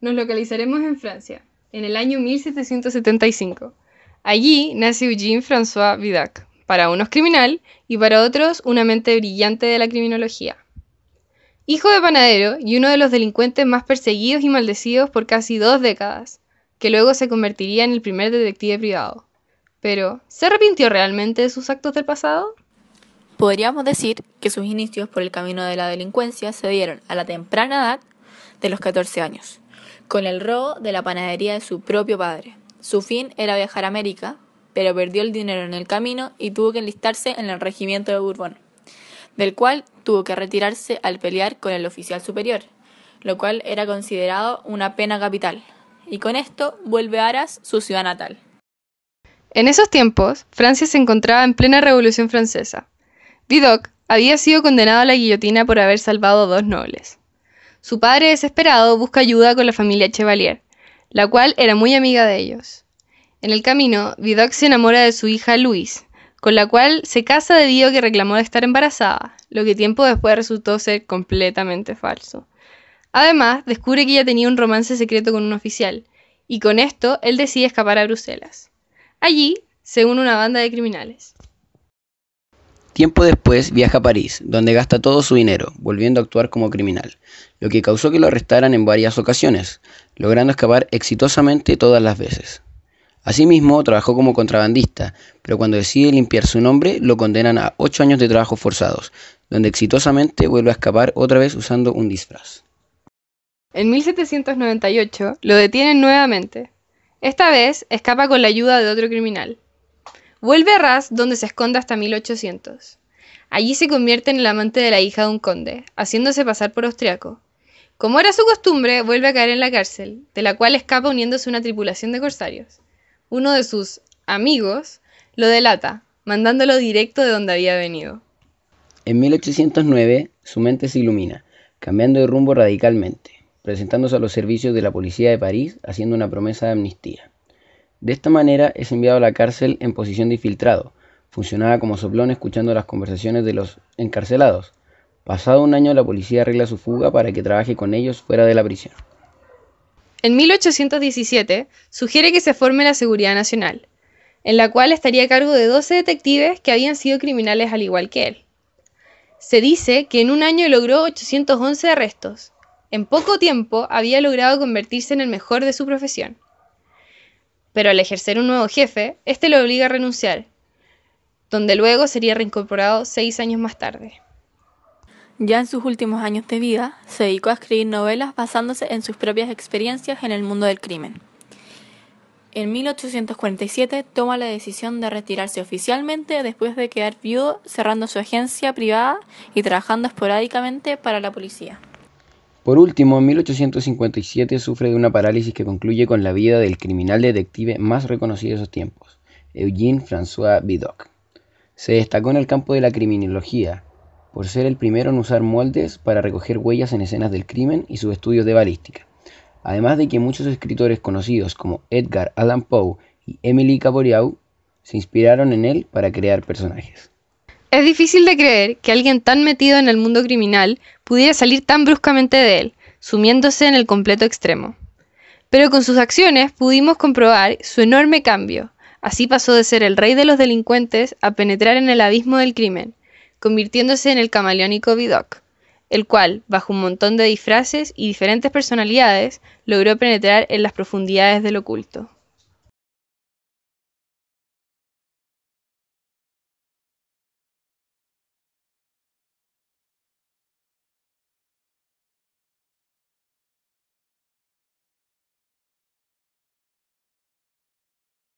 Nos localizaremos en Francia, en el año 1775. Allí nació Eugene François Vidac, para unos criminal y para otros una mente brillante de la criminología. Hijo de panadero y uno de los delincuentes más perseguidos y maldecidos por casi dos décadas, que luego se convertiría en el primer detective privado. Pero, ¿se arrepintió realmente de sus actos del pasado? Podríamos decir que sus inicios por el camino de la delincuencia se dieron a la temprana edad de los 14 años, con el robo de la panadería de su propio padre. Su fin era viajar a América, pero perdió el dinero en el camino y tuvo que enlistarse en el regimiento de Bourbon, del cual tuvo que retirarse al pelear con el oficial superior, lo cual era considerado una pena capital. Y con esto vuelve a Aras, su ciudad natal. En esos tiempos, Francia se encontraba en plena Revolución Francesa. Didoc había sido condenado a la guillotina por haber salvado dos nobles. Su padre desesperado busca ayuda con la familia Chevalier, la cual era muy amiga de ellos. En el camino, Vidocq se enamora de su hija Louise, con la cual se casa debido a que reclamó de estar embarazada, lo que tiempo después resultó ser completamente falso. Además, descubre que ella tenía un romance secreto con un oficial, y con esto él decide escapar a Bruselas. Allí se une una banda de criminales. Tiempo después viaja a París, donde gasta todo su dinero, volviendo a actuar como criminal, lo que causó que lo arrestaran en varias ocasiones, logrando escapar exitosamente todas las veces. Asimismo, trabajó como contrabandista, pero cuando decide limpiar su nombre, lo condenan a ocho años de trabajo forzados, donde exitosamente vuelve a escapar otra vez usando un disfraz. En 1798 lo detienen nuevamente. Esta vez escapa con la ayuda de otro criminal, Vuelve a Ras, donde se esconde hasta 1800. Allí se convierte en el amante de la hija de un conde, haciéndose pasar por austriaco. Como era su costumbre, vuelve a caer en la cárcel, de la cual escapa uniéndose a una tripulación de corsarios. Uno de sus amigos lo delata, mandándolo directo de donde había venido. En 1809, su mente se ilumina, cambiando de rumbo radicalmente, presentándose a los servicios de la policía de París, haciendo una promesa de amnistía. De esta manera es enviado a la cárcel en posición de infiltrado. Funcionaba como soplón escuchando las conversaciones de los encarcelados. Pasado un año la policía arregla su fuga para que trabaje con ellos fuera de la prisión. En 1817 sugiere que se forme la Seguridad Nacional, en la cual estaría a cargo de 12 detectives que habían sido criminales al igual que él. Se dice que en un año logró 811 arrestos. En poco tiempo había logrado convertirse en el mejor de su profesión pero al ejercer un nuevo jefe, este lo obliga a renunciar, donde luego sería reincorporado seis años más tarde. Ya en sus últimos años de vida, se dedicó a escribir novelas basándose en sus propias experiencias en el mundo del crimen. En 1847 toma la decisión de retirarse oficialmente después de quedar viudo cerrando su agencia privada y trabajando esporádicamente para la policía. Por último, en 1857 sufre de una parálisis que concluye con la vida del criminal detective más reconocido de esos tiempos, Eugene François Vidocq. Se destacó en el campo de la criminología, por ser el primero en usar moldes para recoger huellas en escenas del crimen y sus estudios de balística. Además de que muchos escritores conocidos como Edgar Allan Poe y Emily Caboriau se inspiraron en él para crear personajes. Es difícil de creer que alguien tan metido en el mundo criminal pudiera salir tan bruscamente de él, sumiéndose en el completo extremo. Pero con sus acciones pudimos comprobar su enorme cambio. Así pasó de ser el rey de los delincuentes a penetrar en el abismo del crimen, convirtiéndose en el camaleónico Vidocq, el cual, bajo un montón de disfraces y diferentes personalidades, logró penetrar en las profundidades del oculto.